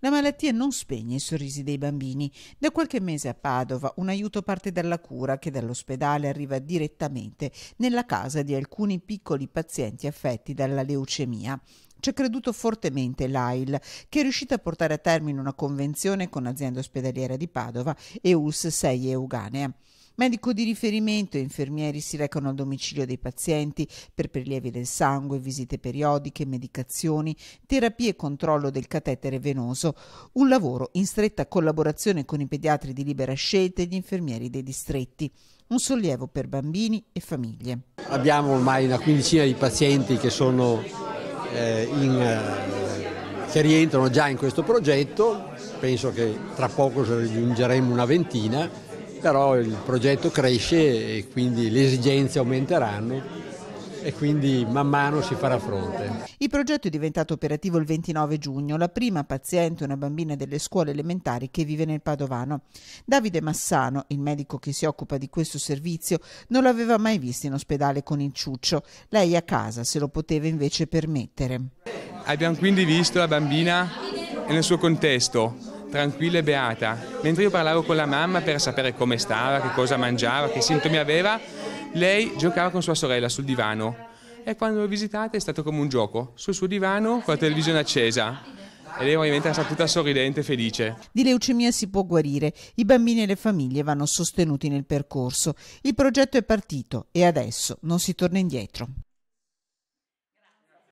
La malattia non spegne i sorrisi dei bambini. Da qualche mese a Padova un aiuto parte dalla cura che dall'ospedale arriva direttamente nella casa di alcuni piccoli pazienti affetti dalla leucemia. Ci ha creduto fortemente l'AIL, che è riuscita a portare a termine una convenzione con l'azienda ospedaliera di Padova, e US 6 Euganea. Medico di riferimento e infermieri si recano al domicilio dei pazienti per prelievi del sangue, visite periodiche, medicazioni, terapie e controllo del catetere venoso. Un lavoro in stretta collaborazione con i pediatri di libera scelta e gli infermieri dei distretti un sollievo per bambini e famiglie. Abbiamo ormai una quindicina di pazienti che, sono, eh, in, eh, che, rientrano già in questo progetto, penso che tra poco raggiungeremo una ventina però il progetto cresce e quindi le esigenze aumenteranno e quindi man mano si farà fronte. Il progetto è diventato operativo il 29 giugno, la prima paziente è una bambina delle scuole elementari che vive nel Padovano. Davide Massano, il medico che si occupa di questo servizio, non l'aveva mai vista in ospedale con il ciuccio, lei a casa se lo poteva invece permettere. Abbiamo quindi visto la bambina nel suo contesto, tranquilla e beata. Mentre io parlavo con la mamma per sapere come stava, che cosa mangiava, che sintomi aveva, lei giocava con sua sorella sul divano. E quando l'ho visitata è stato come un gioco, sul suo divano con la televisione accesa e lei ovviamente sarà tutta sorridente e felice. Di leucemia si può guarire, i bambini e le famiglie vanno sostenuti nel percorso. Il progetto è partito e adesso non si torna indietro.